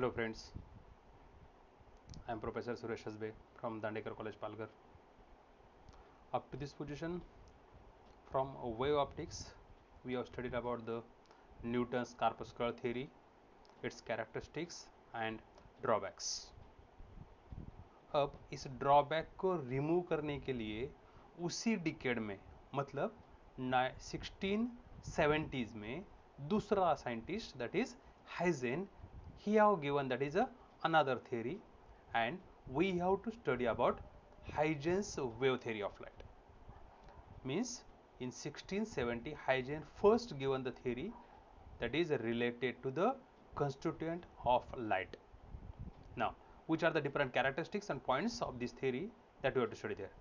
Hello friends I am professor Suresh Hasbe from Dandekar college Palghar up to this position from wave optics we have studied about the Newton's corpuscular theory its characteristics and drawbacks अब इस drawback को remove करने के लिए उसी decade में मतलब sixteen seventies में दूसरा scientist that is Huygens he have given that is a another theory and we have to study about Huygens wave theory of light. Means in 1670 Huygens first given the theory that is related to the constituent of light. Now which are the different characteristics and points of this theory that we have to study there.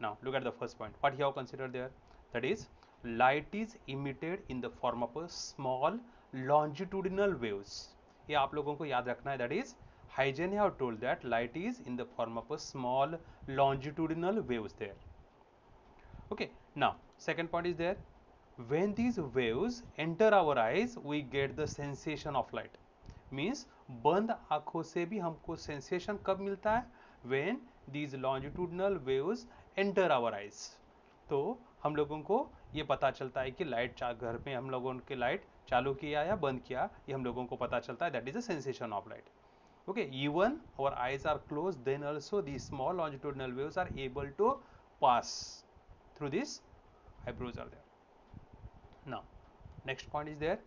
Now look at the first point what you have considered there that is light is emitted in the form of a small longitudinal waves ये आप लोगों को याद रखना है that is Huygens have told that light is in the form of a small longitudinal waves there okay now second point is there when these waves enter our eyes we get the sensation of light means बंद आंखों से भी हमको sensation कब मिलता है when these longitudinal waves enter our eyes तो हम लोगों को ये पता चलता है कि लाइट घर में हम लोगों के लाइट चालू किया या बंद किया ये हम लोगों को पता चलता है that is sensation of light okay even our eyes are close then also the small longitudinal waves are able to pass through this eyebrows are there ना next point is there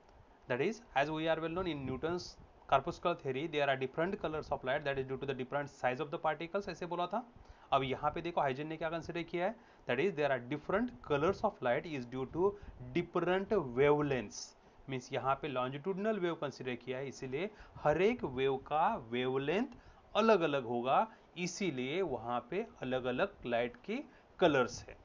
that is as we are well known in Newton's corpuscular theory there are different colours of light that is due to the different size of the particles ऐसे बोला था अब यहाँ पे देखो Huygens ने क्या consider किया है that is there are different colours of light is due to different wavelengths means यहाँ पे लॉन्जिट्यूडनल वेव कंसिडर किया है इसीलिए हर एक वेव का वेवलेंथ अलग अलग होगा इसीलिए वहां पे अलग अलग लाइट के कलर्स है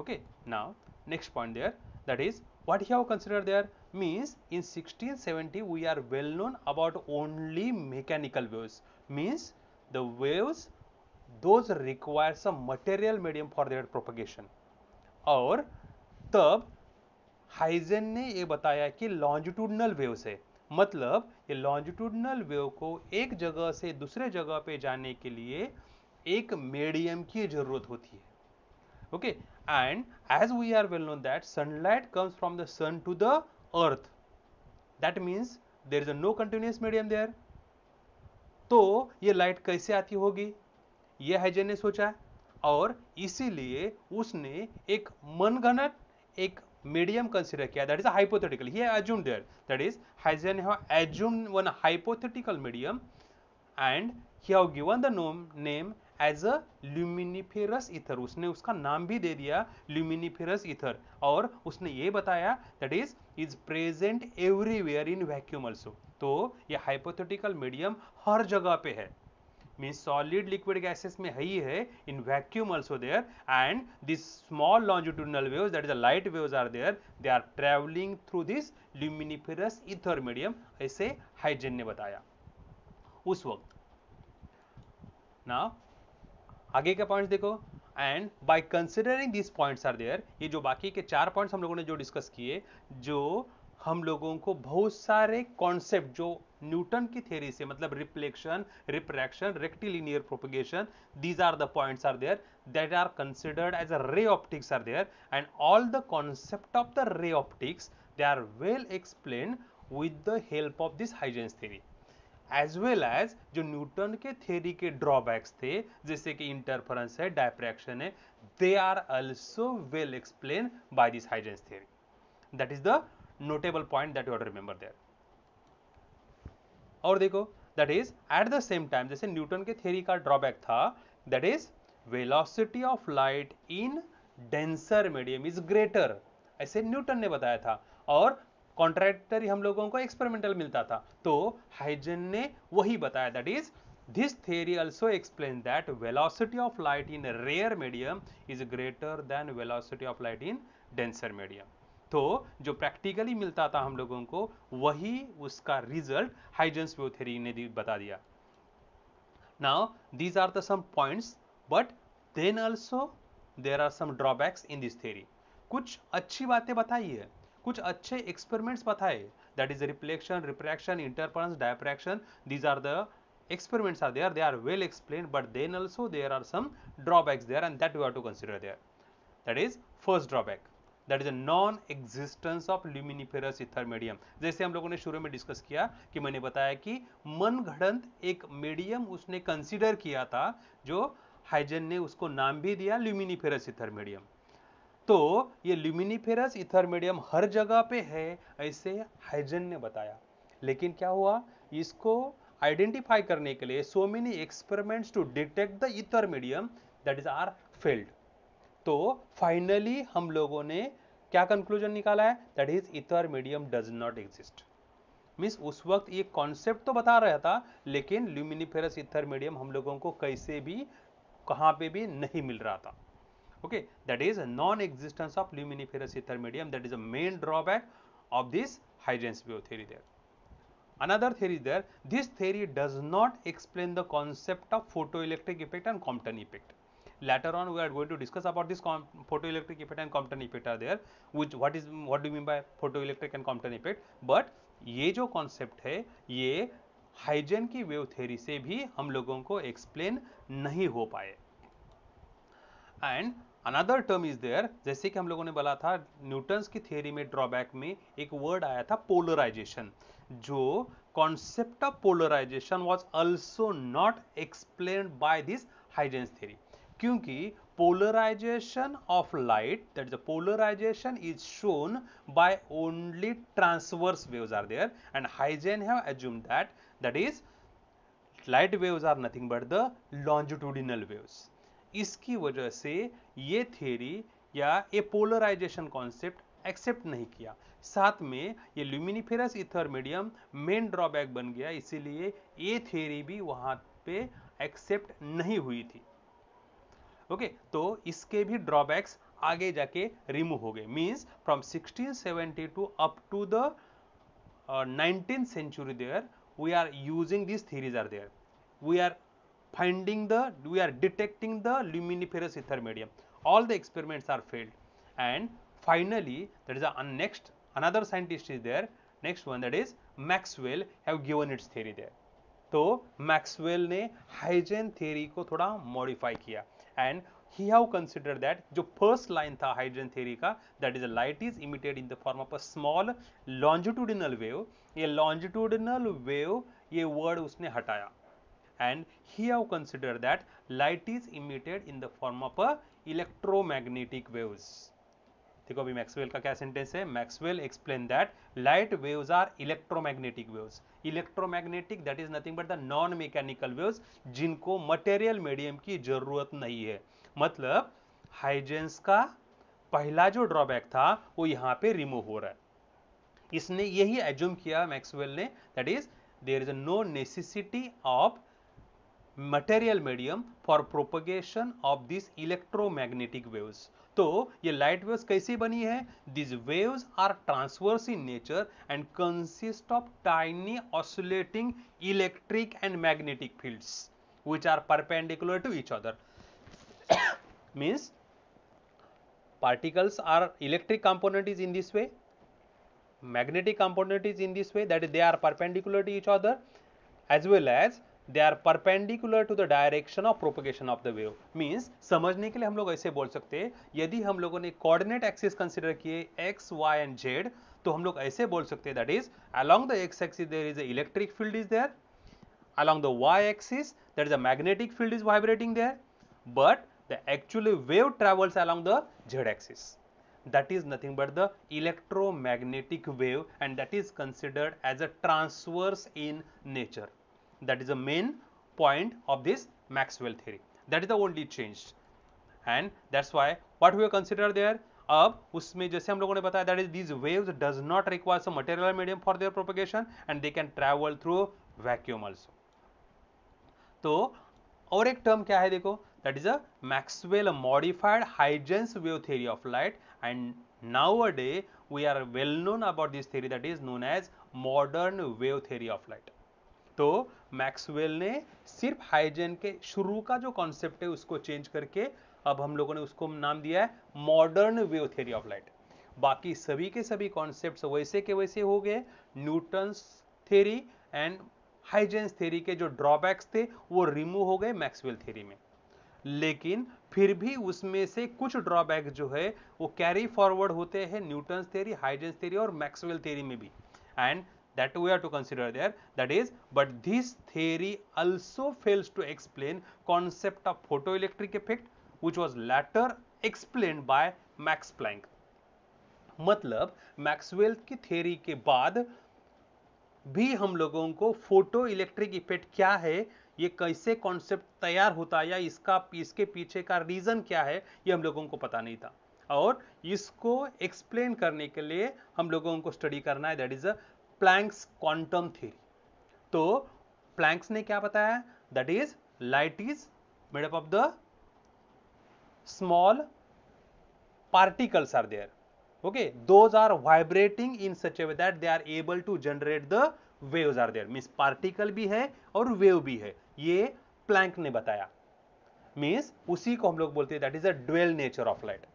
okay now next point there that is what you have consider there means in 1670 we are well known about only mechanical waves means the waves those require some material medium for their propagation और तब Huygens ने ये बताया कि longitudinal wave से मतलब ये longitudinal wave को एक जगह से दूसरे जगह पे जाने के लिए एक मीडियम की जरूरत होती है okay and as we are well known that sunlight comes from the sun to the earth that means there is a no continuous medium there तो ये लाइट कैसे आती होगी यह हैजे ने सोचा और इसीलिए उसने एक मनगणत एक मीडियम कंसिडर किया that is hypothetical he assume there that is Huygens assume one hypothetical medium and he have given the name name as a luminiferous ether उसने उसका नाम भी दे दिया ल्यूमिनिफेरस इथर और उसने ये बताया that is is present everywhere in vacuum also तो ये हाइपोथेटिकल मीडियम हर जगह पे है मीन सॉलिड लिक्विड गैसेस में है ही है in vacuum also there and this small longitudinal waves that is a light waves are there they are travelling through this luminiferous ether medium ऐसे हाइजेन ने बताया उस वक्त ना आगे का पॉइंट देखो and by considering this points are there ये जो बाकी के चार पॉइंट्स हम लोगों ने जो डिस्कस किए जो हम लोगों को बहुत सारे कॉन्सेप्ट जो न्यूटन की थेरी से मतलब reflection refraction rectilinear propagation these are the points are there that are considered as a ray optics are there and all the concept of the ray optics they are well explain with the help of this Huygens theory as well as जो Newton के theory के drawbacks थे जैसे कि interference है diffraction है they are also well explain by this Huygens theory that is the notable point that you are remember there और देखो that is at the same time जैसे न्यूटन के थेरी का ड्रॉबैक था that is velocity of light in denser medium is greater ऐसे Newton ने बताया था और कॉन्ट्रैक्टर हम लोगों को एक्सपेरिमेंटल मिलता था तो हाइजन ने वही बताया that is this theory also explain that velocity of light in rare medium is greater than than of light in denser medium तो जो प्रैक्टिकली मिलता था हम लोगों को वही उसका रिजल्ट हाइजेंस व्यू थेरी ने बता दिया now these are the some points but then also there are some drawbacks in this theory कुछ अच्छी बातें बताई है कुछ अच्छे एक्सपेरिमेंट्स बताए that is reflection refraction interference diffraction these are the experiments are there they are well explain but then also there are some drawbacks there and that we are to consider there that is first drawback that is a non existence of luminiferous ether medium जैसे हम लोगों ने शुरू में discuss किया कि मैंने बताया कि मन घड़ंत एक मीडियम उसने कंसिडर किया था जो हाइजन ने उसको नाम भी दिया ल्यूमिनिफेरस इथर मीडियम तो ये ल्यूमिनिफेरस इथर मीडियम हर जगह पे है ऐसे हाइजन ने बताया लेकिन क्या हुआ इसको आइडेंटिफाई करने के लिए so many experiments to detect the ether medium that is are failed तो फाइनली हम लोगों ने क्या कंक्लूजन निकाला है that is ether medium does not exist means उस वक्त ये कॉन्सेप्ट तो बता रहा था लेकिन ल्यूमिनिफेरस इथर मीडियम हम लोगों को कैसे भी कहाँ पे भी नहीं मिल रहा था okay that is non existence of luminiferous ether medium that is a main drawback of this Huygens wave theory there another theory is this this does not explain the concept of of photoelectric effect and compton effect later on we are going to discuss about this photoelectric effect and Compton effect are there which what is what do you mean by photoelectric and Compton effect but ye jo concept hai ye Huygens की wave theory से भी हम लोगों को explain नहीं हो पाए and another term is there जैसे कि हम लोगों ने बोला था न्यूटन्स की थ्योरी में ड्रॉबैक में एक वर्ड आया था पोलराइजेशन जो concept of polarization was also not explain by this Huygens theory क्योंकि polarization of light that is the polarization is shown by only transverse waves are there and Huygens have assume that that is light waves are nothing but the longitudinal waves इसकी वजह से ये theory या ये polarisation concept accept नहीं किया साथ में ये luminiferous ether medium main drawback बन गया इसीलिए ये थियरी भी वहां पे एक्सेप्ट नहीं हुई थी ओके तो इसके भी ड्रॉबैक्स आगे जाके रिमूव हो गए means from 1672 up to the 19th century there we are using this theories are there we are finding the we are detecting the luminiferous ether medium all the experiments are failed and finally that is next another scientist is there next one that is Maxwell have given its theory there तो Maxwell ने Huygens theory को थोड़ा modify किया and he have consider that जो first line था हाइड्रोजन theory का that is a light is emitted in the form of a small longitudinal wave ये लॉन्जिट्यूडिनल वेव ये वर्ड उसने हटाया and he have consider that light is emitted in the form of a electromagnetic waves देखो अभी Maxwell का क्या sentence है Maxwell explain that light waves are electromagnetic waves electromagnetic that is nothing but the non mechanical waves जिनको material medium की जरूरत नहीं है मतलब हाइजेंस का पहला जो ड्रॉबैक था वो यहाँ पे रिमूव हो रहा है इसने यही एज्यूम किया मैक्सवेल ने that is there is no necessity of material medium for propagation of this electromagnetic waves तो ये लाइट वेव्स कैसी बनी है this waves are transverse in nature and consist of tiny oscillating electric and magnetic fields which are perpendicular to each other means particles are electric component is in this way magnetic component is in this way that they are perpendicular to each other as well as they are perpendicular to the direction of propagation of the wave means समझने के लिए हम लोग ऐसे बोल सकते हैं यदि हम लोगों ने कॉर्डिनेट एक्सिस कंसिडर किए एक्स वाई एंड जेड तो हम लोग ऐसे बोल सकते हैं that is along the X axis there is a electric field is there along the Y axis that is a magnetic field is vibrating there but the actually wave travels along the Z axis that is nothing but the electromagnetic wave and that is considered as a transverse in nature That is the main point of this Maxwell theory. That is the only change. And that's why what we consider there अब उसमें जैसे हम लोगों ने बताया that is these waves does not require some material medium for their propagation and they can travel through vacuum also तो और एक टर्म क्या है देखो that is a Maxwell modified Huygens wave theory of light and nowadays we are well known about this theory that is known as modern wave theory of light तो Maxwell ने सिर्फ Huygens के शुरू का जो concept है उसको change करके अब हम लोगों ने उसको नाम दिया है modern wave theory of light बाकी सभी के सभी कॉन्सेप्ट वैसे के वैसे हो गए Newton's theory and Huygens theory के जो ड्रॉबैक्स थे वो रिमूव हो गए मैक्सवेल थेरी में लेकिन फिर भी उसमें से कुछ ड्रॉबैक जो है वो कैरी फॉरवर्ड होते हैं न्यूटन थेरी हाइजेंस थेरी और मैक्सवेल थेरी में भी and that we have to consider there that is but this theory also fails to explain concept of photoelectric effect which was later explained by max planck मतलब Maxwell की theory के बाद भी हम लोगों को फोटो इलेक्ट्रिक इफेक्ट क्या है ये कैसे कॉन्सेप्ट तैयार होता है या इसका इसके पीछे का रीज़न क्या है ये हम लोगों को पता नहीं था और इसको एक्सप्लेन करने के लिए हम लोगों को स्टडी करना है that is a Planck's quantum theory तो प्लैंक्स ने क्या बताया that is light is made up of the small particles are there okay those are vibrating in such a way that they are able to generate the wave are there means particle भी है और wave भी है ये Planck ने बताया means उसी को हम लोग बोलते हैं that is a dual nature of light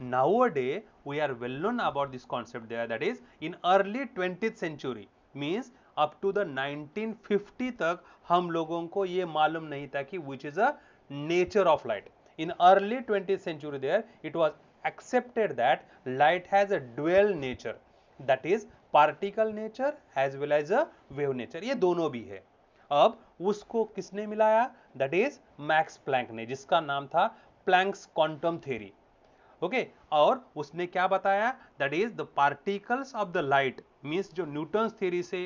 nowadays we are well known about this concept there that is in early 20th century means up to the 1950 तक हम लोगों को ये मालूम नहीं था कि which is a nature of light in early twenty century there it was accepted that light has a dual nature that is particle nature as well as a wave nature ये दोनों भी है अब उसको किसने मिलाया दैट इज मैक्स प्लैंक ने जिसका नाम था प्लैंक्स क्वांटम थ्योरी ओके और उसने क्या बताया that is the particles of the light means जो न्यूटन थेरी से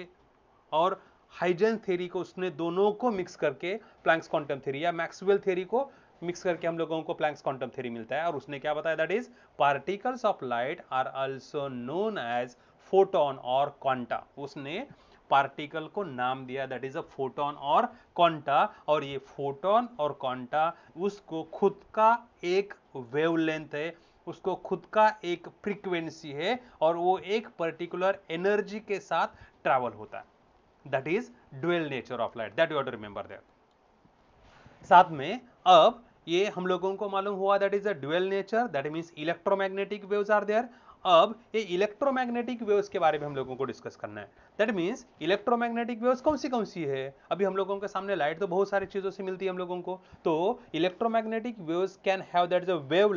और हाइजन थेरी को उसने दोनों को मिक्स करके प्लैंक्स क्वांटम थेरी या मैक्सवेल थेरी को मिक्स करके हम लोगों को प्लैंक्स क्वांटम थेरी मिलता है और उसने क्या बताया that is particles of light are also known as photon और क्वांटा उसने पार्टिकल को नाम दिया दैट इज अ फोटोन और कॉन्टा और ये फोटोन और कॉन्टा उसको खुद का एक वेवलेंथ है उसको खुद का एक फ्रीक्वेंसी है और वो एक पर्टिकुलर एनर्जी के साथ ट्रैवल होता है that is dual nature of light that you remember that साथ में अब ये हम लोगों को मालूम हुआ that is a dual nature that means electromagnetic waves are there अब ये इलेक्ट्रोमैग्नेटिक वेव्स के बारे में हम लोगों को डिस्कस करना है दैट मीन्स इलेक्ट्रोमैग्नेटिक वेव्स कौन सी कौन सी है अभी हम लोगों के सामने लाइट तो बहुत सारी चीज़ों से मिलती है हम लोगों को तो electromagnetic waves can have that जो वेव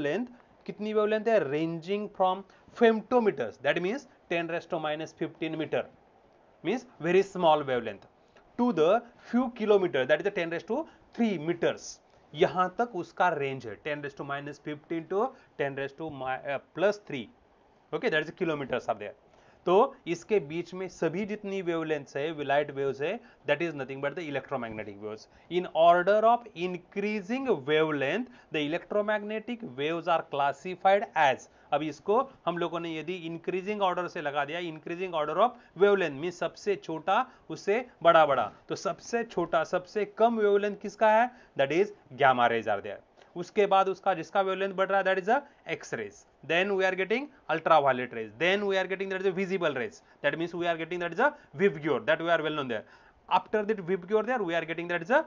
कितनी वेव है ranging from femtometers that means ten raise to minus fifteen meter means very small wave to the few kilometer that is the ten raise to three meters यहां तक उसका range है ten raise to minus fifteen to ten raise to plus three okay that is kilometer of there तो इसके बीच में सभी जितनी वेवलेंथ्स है विलाइट वेव्स है that is nothing but the electromagnetic waves in order of increasing wavelength the electromagnetic waves are classified as अब इसको हम लोगों ने यदि इंक्रीजिंग ऑर्डर से लगा दिया increasing order of wavelength mean सबसे छोटा उससे बड़ा बड़ा तो सबसे छोटा सबसे कम वेवलेंथ किसका है that is gamma rays are there उसके बाद उसका जिसका वेवलेंथ बढ़ रहा है that is a X rays then we are getting ultraviolet rays then we are getting that is a visible rays that means we are getting that is a विवग्योर that we are well known there after that vibgyor there we are getting that is a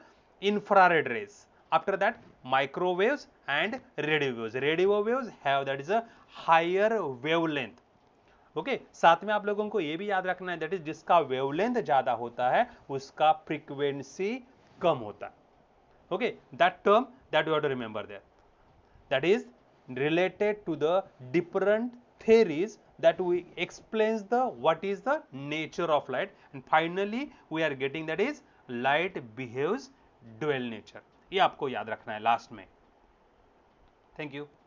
infrared rays after that microwaves and radio waves radio waves have that is a higher wavelength okay okay, साथ में आप लोगों को यह भी याद रखना है दैट इज जिसका वेवलेंथ ज्यादा होता है उसका फ्रीक्वेंसी कम होता है okay that term that we have to remember there that is related to the different theories that we explains the what is the nature of light and finally we are getting that is light behaves dual nature ये आपको याद रखना है last में thank you